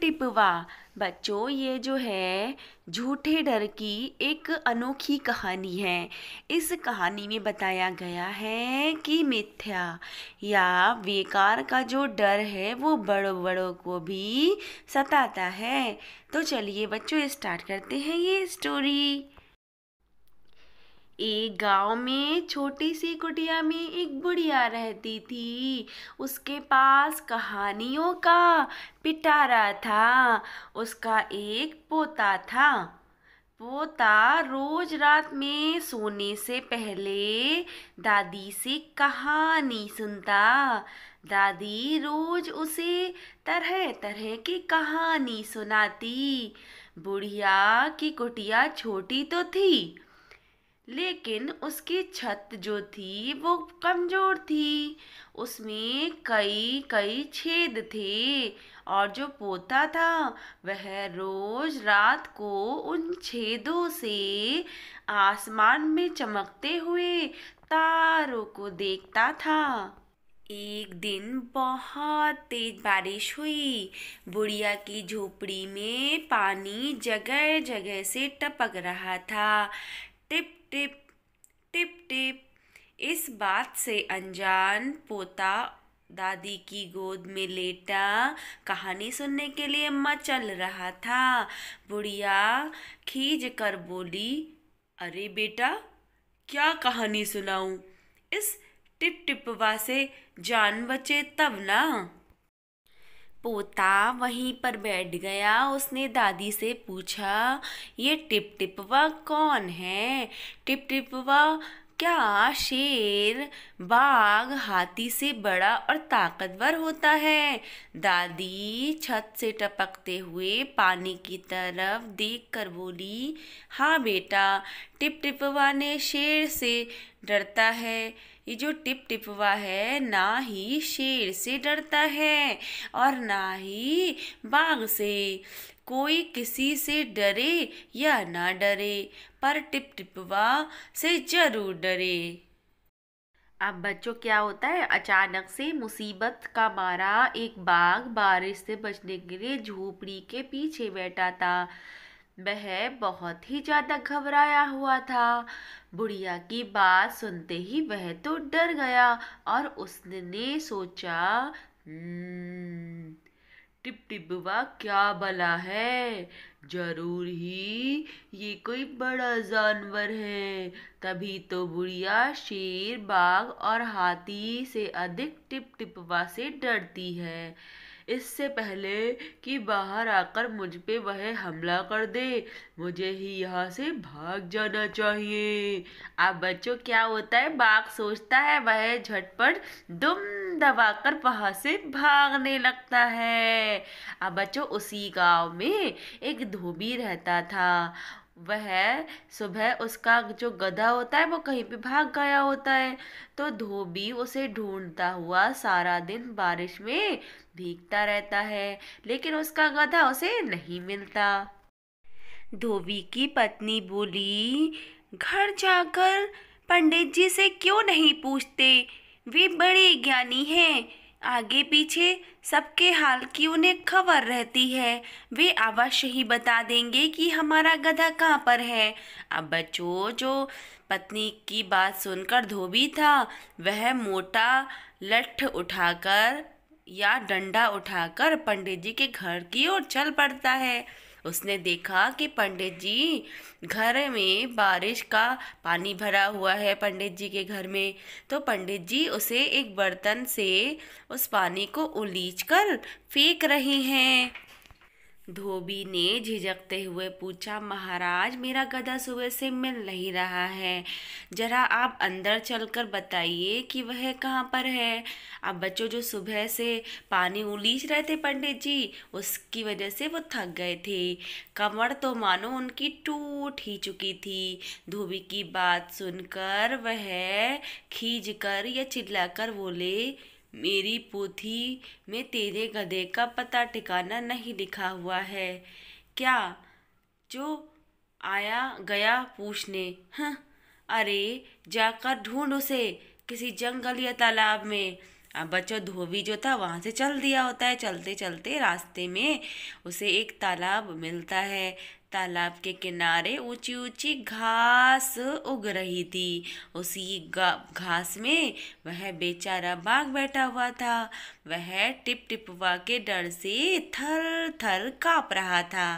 Tip वाह बच्चों ये जो है झूठे डर की एक अनोखी कहानी है इस कहानी में बताया गया है कि मिथ्या या बेकार का जो डर है वो बड़ों बड़ों को भी सताता है तो चलिए बच्चों स्टार्ट करते हैं ये स्टोरी एक गांव में छोटी सी कुटिया में एक बुढ़िया रहती थी उसके पास कहानियों का पिटारा था उसका एक पोता था पोता रोज रात में सोने से पहले दादी से कहानी सुनता दादी रोज उसे तरह तरह की कहानी सुनाती बुढ़िया की कुटिया छोटी तो थी लेकिन उसकी छत जो थी वो कमज़ोर थी उसमें कई कई छेद थे और जो पोता था वह रोज़ रात को उन छेदों से आसमान में चमकते हुए तारों को देखता था एक दिन बहुत तेज बारिश हुई बुढ़िया की झोपड़ी में पानी जगह जगह से टपक रहा था टिप टिप टिप टिप इस बात से अनजान पोता दादी की गोद में लेटा कहानी सुनने के लिए अम्मा चल रहा था बुढ़िया खींच कर बोली अरे बेटा क्या कहानी सुनाऊं इस टिप टिपवा से जान बचे तब ना पोता वहीं पर बैठ गया उसने दादी से पूछा ये टिप टिपवा कौन है टिप टिपवा क्या शेर बाघ हाथी से बड़ा और ताकतवर होता है दादी छत से टपकते हुए पानी की तरफ देखकर बोली हाँ बेटा टिप टिपवा ने शेर से डरता है ये जो टिप टिपवा है ना ही शेर से डरता है और ना ही बाघ से कोई किसी से डरे या ना डरे पर टिप टिपवा से जरूर डरे अब बच्चों क्या होता है अचानक से मुसीबत का मारा एक बाघ बारिश से बचने के लिए झोपड़ी के पीछे बैठा था वह बहुत ही ज़्यादा घबराया हुआ था बुढ़िया की बात सुनते ही वह तो डर गया और उसने सोचा हम्म, टिप टिबवा क्या बला है जरूर ही ये कोई बड़ा जानवर है तभी तो बुढ़िया शेर बाघ और हाथी से अधिक टिप टिपवा से डरती है इससे पहले कि बाहर आकर मुझ पे वह हमला कर दे मुझे ही यहाँ से भाग जाना चाहिए अब बच्चों क्या होता है बाघ सोचता है वह झटपट दुम दबाकर वहाँ से भागने लगता है अब बच्चों उसी गांव में एक धोबी रहता था वह सुबह उसका जो गधा होता है वो कहीं पे भाग गया होता है तो धोबी उसे ढूंढता हुआ सारा दिन बारिश में भीगता रहता है लेकिन उसका गधा उसे नहीं मिलता धोबी की पत्नी बोली घर जाकर पंडित जी से क्यों नहीं पूछते वे बड़े ज्ञानी हैं आगे पीछे सबके हाल की उन्हें खबर रहती है वे अवश्य ही बता देंगे कि हमारा गधा कहाँ पर है अब बच्चों जो पत्नी की बात सुनकर धोबी था वह मोटा लठ उठाकर या डंडा उठाकर पंडित जी के घर की ओर चल पड़ता है उसने देखा कि पंडित जी घर में बारिश का पानी भरा हुआ है पंडित जी के घर में तो पंडित जी उसे एक बर्तन से उस पानी को उलीच कर फेंक रहे हैं धोबी ने झिझकते हुए पूछा महाराज मेरा गधा सुबह से मिल नहीं रहा है जरा आप अंदर चलकर बताइए कि वह कहाँ पर है अब बच्चों जो सुबह से पानी उलीच रहे थे पंडित जी उसकी वजह से वो थक गए थे कमर तो मानो उनकी टूट ही चुकी थी धोबी की बात सुनकर वह खींच कर या चिल्ला कर बोले मेरी पोथी में तेरे गधे का पता ठिकाना नहीं लिखा हुआ है क्या जो आया गया पूछने हं हाँ। अरे जाकर ढूंढ उसे किसी जंगल या तालाब में अब बच्चों धोबी जो था वहाँ से चल दिया होता है चलते चलते रास्ते में उसे एक तालाब मिलता है तालाब के किनारे ऊंची ऊंची घास उग रही थी उसी घास में वह बेचारा बाघ बैठा हुआ था वह टिप टिपवा के डर से थर थर काँप रहा था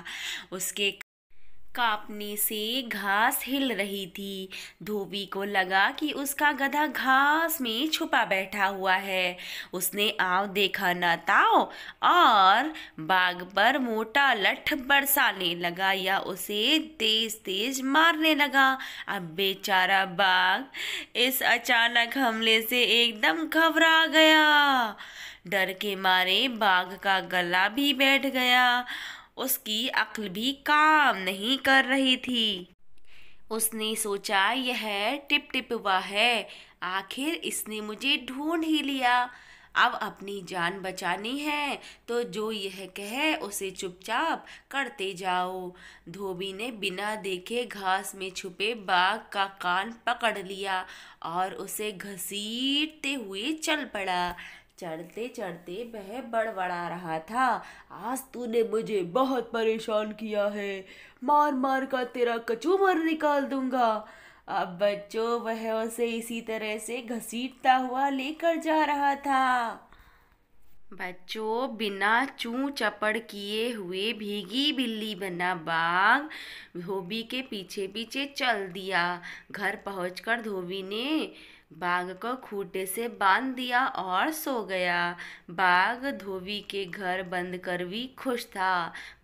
उसके कापने से घास हिल रही थी धोबी को लगा कि उसका गधा घास में छुपा बैठा हुआ है उसने आव देखा न ताव और बाग पर मोटा लठ बरसाने लगा या उसे तेज तेज मारने लगा अब बेचारा बाघ इस अचानक हमले से एकदम घबरा गया डर के मारे बाघ का गला भी बैठ गया उसकी अक्ल भी काम नहीं कर रही थी उसने सोचा यह टिप टिप हुआ है आखिर इसने मुझे ढूंढ ही लिया अब अपनी जान बचानी है तो जो यह कहे उसे चुपचाप करते जाओ धोबी ने बिना देखे घास में छुपे बाघ का कान पकड़ लिया और उसे घसीटते हुए चल पड़ा चढ़ते चढ़ते वह बड़बड़ा रहा था आज तूने मुझे बहुत परेशान किया है मार मार का तेरा कचूमर निकाल दूंगा अब बच्चों वह उसे इसी तरह से घसीटता हुआ लेकर जा रहा था बच्चों बिना चू चपड़ किए हुए भीगी बिल्ली बना बाघ धोबी के पीछे पीछे चल दिया घर पहुंचकर धोबी ने बाघ को खूटे से बांध दिया और सो गया बाघ धोबी के घर बंद कर भी खुश था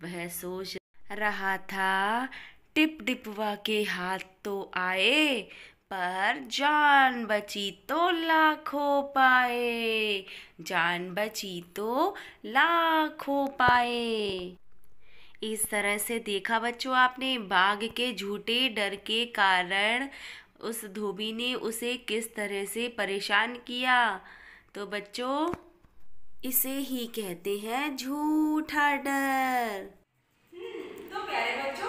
वह सोच रहा था टिप डिपवा के हाथ तो आए पर जान बची तो लाखों पाए जान बची तो लाखों पाए इस तरह से देखा बच्चों आपने बाघ के झूठे डर के कारण उस धोबी ने उसे किस तरह से परेशान किया तो बच्चों इसे ही कहते हैं झूठा डर तो प्यारे बच्चों